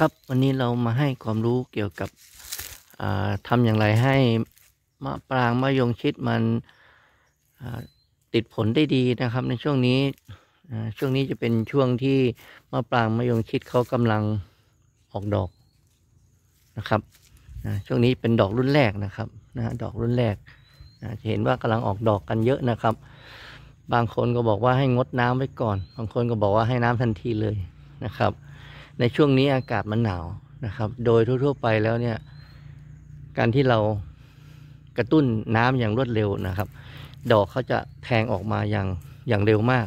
ครับวันนี้เรามาให้ความรู้เกี่ยวกับทำอย่างไรให้มะปรางมะยงชิดมันติดผลได้ดีนะครับ ในช่วงนี้ ช่วงนี้จะเป็นช่วงที่มะปรางมะยงชิดเขากำลังออกดอกนะครับช่วงนี้เป็นดอกรุ่นแรกนะครับนะดอกรุ่นแรกจะเห็นว่ากำลังออกดอกกันเยอะนะครับ บางคนก็บอกว่าให้งดน้ำไว้ก่อนบางคนก็บอกว่าให้น้ำทันทีเลยนะครับในช่วงนี้อากาศมันหนาวนะครับ โดยทั่วๆ ไปแล้วเนี่ยการที่เรากระตุ้นน้ำอย่างรวดเร็วนะครับ ดอกเขาจะแทงออกมาอย่าง อย่างเร็วมาก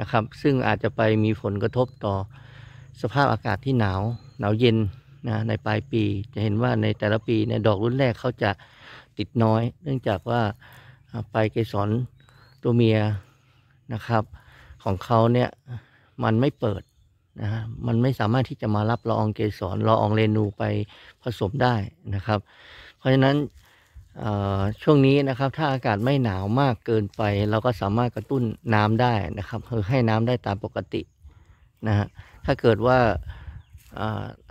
นะครับ ซึ่งอาจจะไปมีผลกระทบต่อสภาพอากาศที่หนาว หนาวเย็นนะในปลายปี จะเห็นว่าในแต่ละปีในดอกรุ่นแรกเขาจะติดน้อย เนื่องจากว่าปลายเกสรตัวเมียนะครับ ของเขาเนี่ยมันไม่เปิดนะฮะมันไม่สามารถที่จะมารับละอองเกสรละอองเรนูไปผสมได้นะครับ เพราะฉะนั้นช่วงนี้นะครับถ้าอากาศไม่หนาวมากเกินไป เราก็สามารถกระตุ้นน้ำได้นะครับคือให้น้ำได้ตามปกตินะฮะถ้าเกิดว่า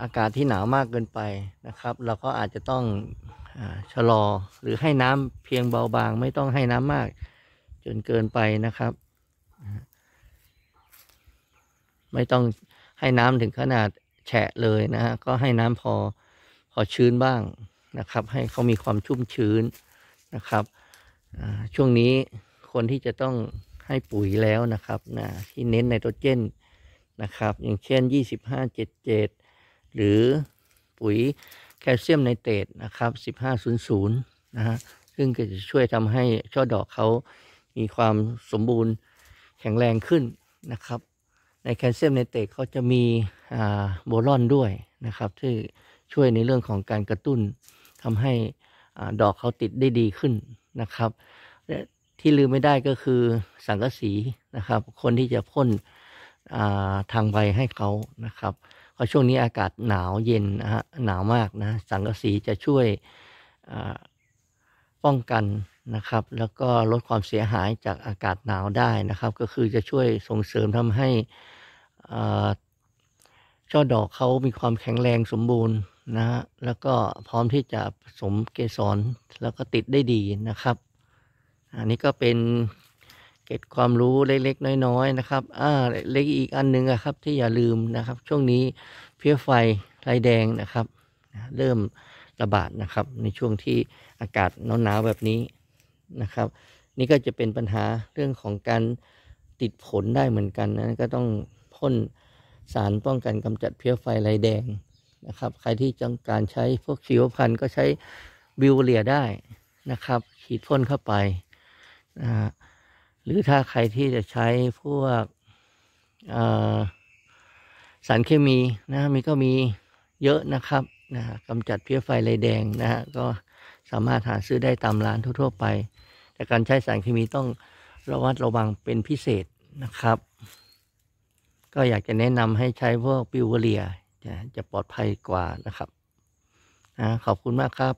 อากาศที่หนาวมากเกินไปนะครับ เราก็อาจจะต้องอชะลอหรือให้น้ำเพียงเบาบางไม่ต้องให้น้ำมาก จนเกินไปนะครับ ไม่ต้องให้น้ำถึงขนาดแฉะเลยนะฮะก็ให้น้ำพอพอชื้นบ้างนะครับ ให้เขามีความชุ่มชื้นนะครับช่วงนี้คนที่จะต้องให้ปุ๋ยแล้วนะครับนะที่เน้นไนโตรเจนนะครับ อย่างเช่น 2577 หรือปุ๋ยแคลเซียมไนเตรตนะครับ 1500นะฮะซึ่งก็จะช่วยทำให้ช่อดอกเขามีความสมบูรณ์แข็งแรงขึ้นนะครับในแคลเซียมในเตกเขาจะมีโบรอนด้วยนะครับ ที่ช่วยในเรื่องของการกระตุ้นทำให้ดอกเขาติดได้ดีขึ้นนะครับและที่ลืมไม่ได้ก็คือสังกะสีนะครับ คนที่จะพ่นทางใบให้เขานะครับเพราะช่วงนี้อากาศหนาวเย็นนะฮะหนาวมากนะสังกะสีจะช่วยป้องกันนะครับแล้วก็ลดความเสียหายจากอากาศหนาวได้นะครับ ก็คือจะช่วยส่งเสริมทำให้ช่อดอกเขามีความแข็งแรงสมบูรณ์นะฮะแล้วก็พร้อมที่จะผสมเกสรแล้วก็ติดได้ดีนะครับ อันนี้ก็เป็นเก็บความรู้เล็กๆน้อยๆนะครับอ่าเล็กอีกอันนึงครับที่อย่าลืมนะครับ ช่วงนี้เพี้ยไฟไรแดงนะครับเริ่มระบาดนะครับในช่วงที่อากาศหนาวๆแบบนี้นะครับนี่ก็จะเป็นปัญหาเรื่องของการติดผลได้เหมือนกันนะก็ต้องพ่นสารป้องกันกำจัดเพี้ยไฟลายแดงนะครับ ใครที่จังการใช้พวกชีวพันธุ์ก็ใช้วิวเลียได้นะครับฉีดพ่นเข้าไปนะหรือถ้าใครที่จะใช้พวกสารเคมีนะมี ก็มีเยอะนะครับนะกำจัดเพี้ยไฟลายแดงนะฮะก็ามารถ หา ซื้อได้ตามร้านทั่ว ๆไป แต่การใช้สารเคมี ต้องระวัดระวังเป็นพิเศษนะครับ ก็อยากจะแนะนำให้ใช้ พวกปิวเวเรีย จะ จะปลอดภัยกว่านะครับนะขอบคุณมากครับ